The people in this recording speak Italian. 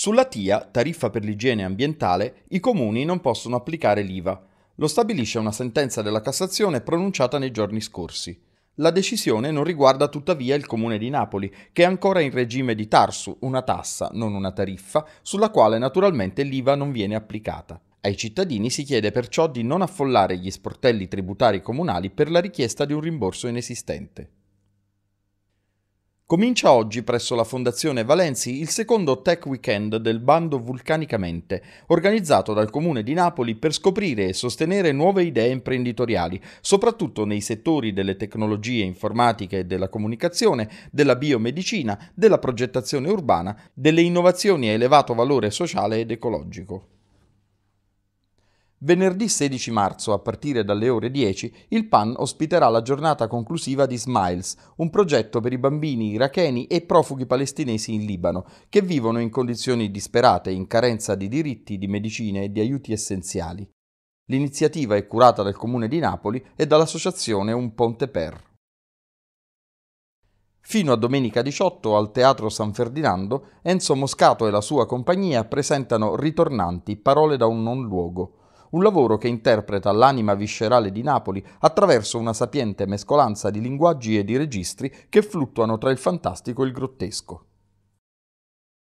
Sulla TIA, tariffa per l'igiene ambientale, i comuni non possono applicare l'IVA. Lo stabilisce una sentenza della Cassazione pronunciata nei giorni scorsi. La decisione non riguarda tuttavia il comune di Napoli, che è ancora in regime di Tarsu, una tassa, non una tariffa, sulla quale naturalmente l'IVA non viene applicata. Ai cittadini si chiede perciò di non affollare gli sportelli tributari comunali per la richiesta di un rimborso inesistente. Comincia oggi presso la Fondazione Valenzi il secondo Tech Weekend del bando Vulcanicamente, organizzato dal Comune di Napoli per scoprire e sostenere nuove idee imprenditoriali, soprattutto nei settori delle tecnologie informatiche e della comunicazione, della biomedicina, della progettazione urbana, delle innovazioni a elevato valore sociale ed ecologico. Venerdì 16 marzo, a partire dalle ore 10, il PAN ospiterà la giornata conclusiva di Smiles, un progetto per i bambini iracheni e profughi palestinesi in Libano, che vivono in condizioni disperate, in carenza di diritti, di medicine e di aiuti essenziali. L'iniziativa è curata dal Comune di Napoli e dall'associazione Un Ponte Per. Fino a domenica 18 al Teatro San Ferdinando, Enzo Moscato e la sua compagnia presentano Ritornanti, parole da un non luogo un lavoro che interpreta l'anima viscerale di Napoli attraverso una sapiente mescolanza di linguaggi e di registri che fluttuano tra il fantastico e il grottesco.